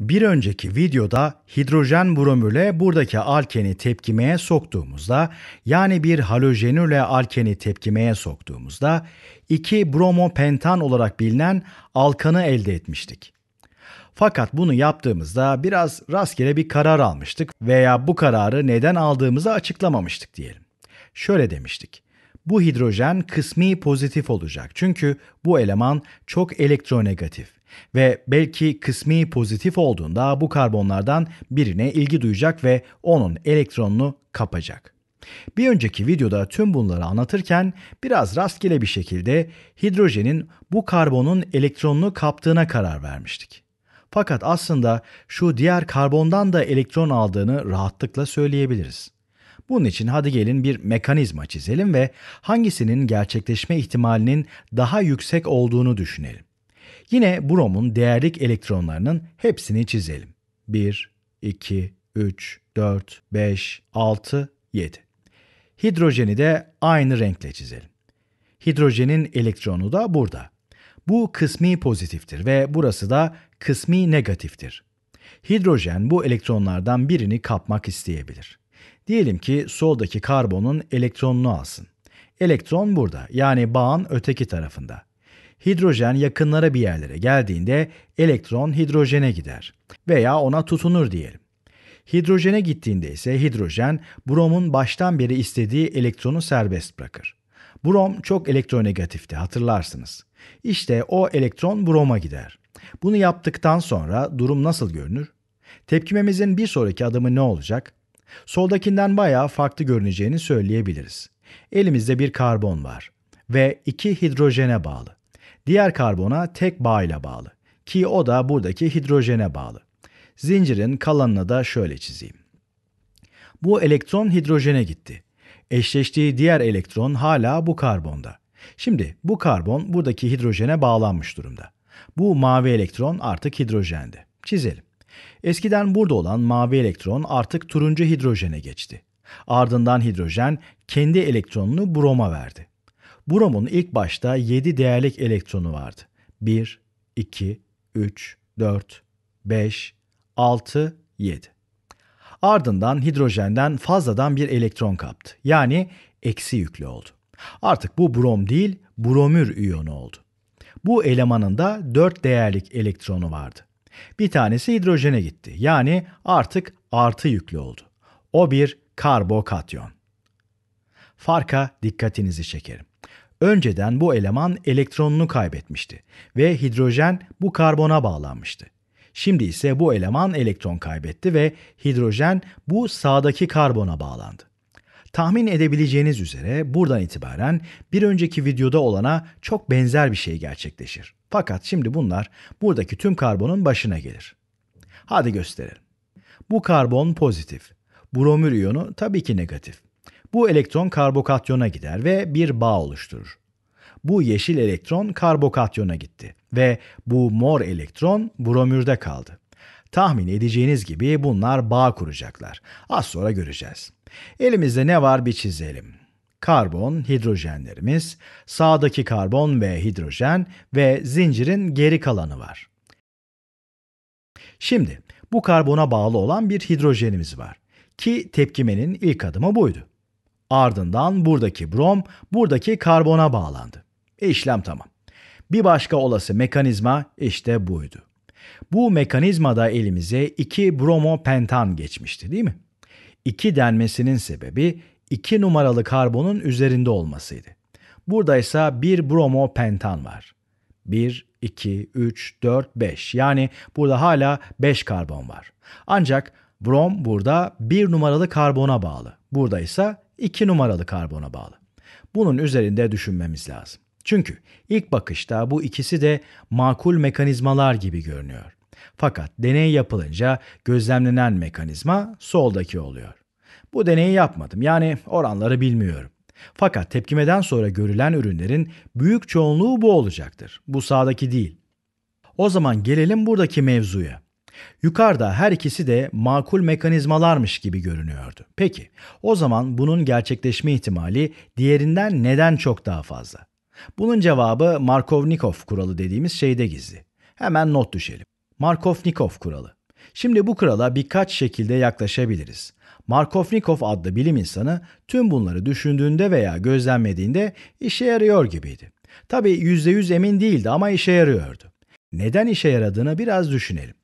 Bir önceki videoda hidrojen bromüle buradaki alkeni tepkimeye soktuğumuzda, yani bir halojenürle alkeni tepkimeye soktuğumuzda, 2 bromopentan olarak bilinen alkanı elde etmiştik. Fakat bunu yaptığımızda biraz rastgele bir karar almıştık veya bu kararı neden aldığımızı açıklamamıştık diyelim. Şöyle demiştik. Bu hidrojen kısmi pozitif olacak çünkü bu eleman çok elektronegatif ve belki kısmi pozitif olduğunda bu karbonlardan birine ilgi duyacak ve onun elektronunu kapacak. Bir önceki videoda tüm bunları anlatırken biraz rastgele bir şekilde hidrojenin bu karbonun elektronunu kaptığına karar vermiştik. Fakat aslında şu diğer karbondan da elektron aldığını rahatlıkla söyleyebiliriz. Bunun için hadi gelin bir mekanizma çizelim ve hangisinin gerçekleşme ihtimalinin daha yüksek olduğunu düşünelim. Yine bromun değerlik elektronlarının hepsini çizelim. 1, 2, 3, 4, 5, 6, 7. Hidrojeni de aynı renkle çizelim. Hidrojenin elektronu da burada. Bu kısmi pozitiftir ve burası da kısmi negatiftir. Hidrojen bu elektronlardan birini kapmak isteyebilir. Diyelim ki soldaki karbonun elektronunu alsın. Elektron burada yani bağın öteki tarafında. Hidrojen yakınlara bir yerlere geldiğinde elektron hidrojene gider veya ona tutunur diyelim. Hidrojene gittiğinde ise hidrojen bromun baştan beri istediği elektronu serbest bırakır. Brom çok elektronegatifti hatırlarsınız. İşte o elektron broma gider. Bunu yaptıktan sonra durum nasıl görünür? Tepkimemizin bir sonraki adımı ne olacak? Soldakinden bayağı farklı görüneceğini söyleyebiliriz. Elimizde bir karbon var ve iki hidrojene bağlı. Diğer karbona tek bağ ile bağlı ki o da buradaki hidrojene bağlı. Zincirin kalanını da şöyle çizeyim. Bu elektron hidrojene gitti. Eşleştiği diğer elektron hala bu karbonda. Şimdi bu karbon buradaki hidrojene bağlanmış durumda. Bu mavi elektron artık hidrojende. Çizelim. Eskiden burada olan mavi elektron artık turuncu hidrojene geçti. Ardından hidrojen kendi elektronunu broma verdi. Bromun ilk başta 7 değerlik elektronu vardı. 1, 2, 3, 4, 5, 6, 7. Ardından hidrojenden fazladan bir elektron kaptı. Yani eksi yüklü oldu. Artık bu brom değil, bromür iyonu oldu. Bu elemanın da 4 değerlik elektronu vardı. Bir tanesi hidrojene gitti. Yani artık artı yüklü oldu. O bir karbokatyon. Farka dikkatinizi çekerim. Önceden bu eleman elektronunu kaybetmişti ve hidrojen bu karbona bağlanmıştı. Şimdi ise bu eleman elektron kaybetti ve hidrojen bu sağdaki karbona bağlandı. Tahmin edebileceğiniz üzere buradan itibaren bir önceki videoda olana çok benzer bir şey gerçekleşir. Fakat şimdi bunlar buradaki tüm karbonun başına gelir. Hadi gösterelim. Bu karbon pozitif. Bromür iyonu tabii ki negatif. Bu elektron karbokatyona gider ve bir bağ oluşturur. Bu yeşil elektron karbokatyona gitti ve bu mor elektron bromürde kaldı. Tahmin edeceğiniz gibi bunlar bağ kuracaklar. Az sonra göreceğiz. Elimizde ne var bir çizelim. Karbon, hidrojenlerimiz, sağdaki karbon ve hidrojen ve zincirin geri kalanı var. Şimdi bu karbona bağlı olan bir hidrojenimiz var ki tepkimenin ilk adımı buydu. Ardından buradaki brom buradaki karbona bağlandı. İşlem tamam. Bir başka olası mekanizma işte buydu. Bu mekanizmada elimize 2 bromopentan geçmişti değil mi? 2 denmesinin sebebi 2 numaralı karbonun üzerinde olmasıydı. Burada ise 1 bromopentan var. 1, 2, 3, 4, 5. Yani burada hala 5 karbon var. Ancak brom burada 1 numaralı karbona bağlı. Burada ise 2 numaralı karbona bağlı. Bunun üzerinde düşünmemiz lazım. Çünkü ilk bakışta bu ikisi de makul mekanizmalar gibi görünüyor. Fakat deney yapılınca gözlemlenen mekanizma soldaki oluyor. Bu deneyi yapmadım yani oranları bilmiyorum. Fakat tepkimeden sonra görülen ürünlerin büyük çoğunluğu bu olacaktır. Bu sağdaki değil. O zaman gelelim buradaki mevzuya. Yukarıda her ikisi de makul mekanizmalarmış gibi görünüyordu. Peki, o zaman bunun gerçekleşme ihtimali diğerinden neden çok daha fazla? Bunun cevabı Markovnikov kuralı dediğimiz şeyde gizli. Hemen not düşelim. Markovnikov kuralı. Şimdi bu kurala birkaç şekilde yaklaşabiliriz. Markovnikov adlı bilim insanı tüm bunları düşündüğünde veya gözlemlediğinde işe yarıyor gibiydi. Tabi %100 emin değildi ama işe yarıyordu. Neden işe yaradığını biraz düşünelim.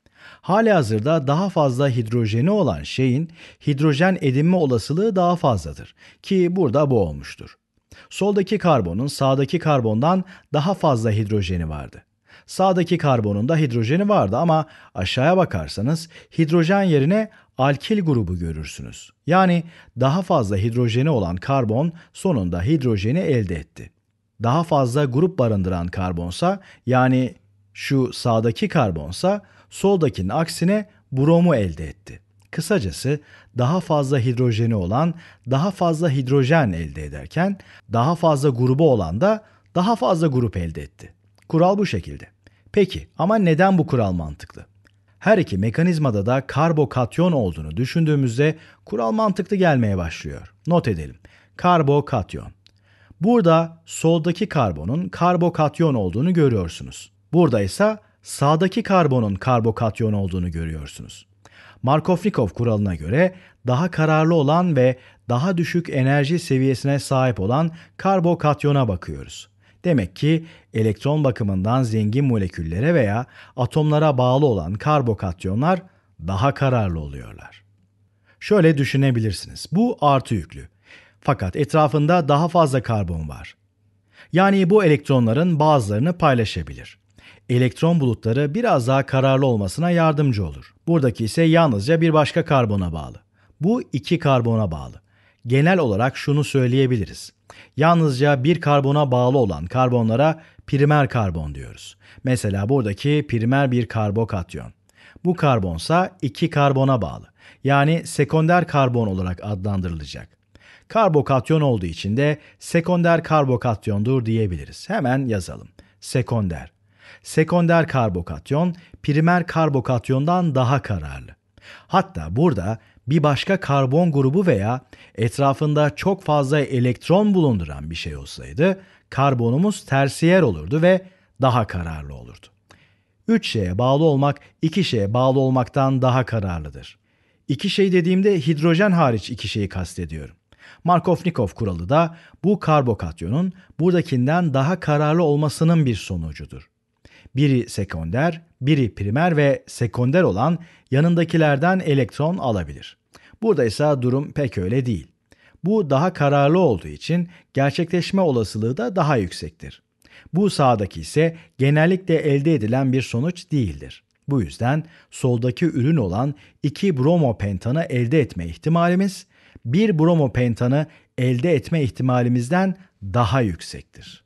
Hali hazırda daha fazla hidrojeni olan şeyin hidrojen edinme olasılığı daha fazladır ki burada bu olmuştur. Soldaki karbonun sağdaki karbondan daha fazla hidrojeni vardı. Sağdaki karbonun da hidrojeni vardı ama aşağıya bakarsanız hidrojen yerine alkil grubu görürsünüz. Yani daha fazla hidrojeni olan karbon sonunda hidrojeni elde etti. Daha fazla grup barındıran karbonsa yani şu sağdaki karbonsa soldakinin aksine bromu elde etti. Kısacası daha fazla hidrojeni olan daha fazla hidrojen elde ederken daha fazla grubu olan da daha fazla grup elde etti. Kural bu şekilde. Peki ama neden bu kural mantıklı? Her iki mekanizmada da karbokatyon olduğunu düşündüğümüzde kural mantıklı gelmeye başlıyor. Not edelim. Karbokatyon. Burada soldaki karbonun karbokatyon olduğunu görüyorsunuz. Burada ise sağdaki karbonun karbokatyon olduğunu görüyorsunuz. Markovnikov kuralına göre daha kararlı olan ve daha düşük enerji seviyesine sahip olan karbokatyona bakıyoruz. Demek ki elektron bakımından zengin moleküllere veya atomlara bağlı olan karbokatyonlar daha kararlı oluyorlar. Şöyle düşünebilirsiniz. Bu artı yüklü. Fakat etrafında daha fazla karbon var. Yani bu elektronların bazılarını paylaşabilir elektron bulutları biraz daha kararlı olmasına yardımcı olur. Buradaki ise yalnızca bir başka karbona bağlı. Bu iki karbona bağlı. Genel olarak şunu söyleyebiliriz. Yalnızca bir karbona bağlı olan karbonlara primer karbon diyoruz. Mesela buradaki primer bir karbokatyon. Bu karbonsa iki karbona bağlı. Yani sekonder karbon olarak adlandırılacak. Karbokatyon olduğu için de sekonder karbokatyondur diyebiliriz. Hemen yazalım. Sekonder. Sekonder karbokatyon primer karbokatyondan daha kararlı. Hatta burada bir başka karbon grubu veya etrafında çok fazla elektron bulunduran bir şey olsaydı karbonumuz tersiyer olurdu ve daha kararlı olurdu. Üç şeye bağlı olmak iki şeye bağlı olmaktan daha kararlıdır. İki şey dediğimde hidrojen hariç iki şeyi kastediyorum. Markovnikov kuralı da bu karbokatyonun buradakinden daha kararlı olmasının bir sonucudur biri sekonder, biri primer ve sekonder olan yanındakilerden elektron alabilir. Burada ise durum pek öyle değil. Bu daha kararlı olduğu için gerçekleşme olasılığı da daha yüksektir. Bu sağdaki ise genellikle elde edilen bir sonuç değildir. Bu yüzden soldaki ürün olan 2 bromopentanı elde etme ihtimalimiz 1 bromopentanı elde etme ihtimalimizden daha yüksektir.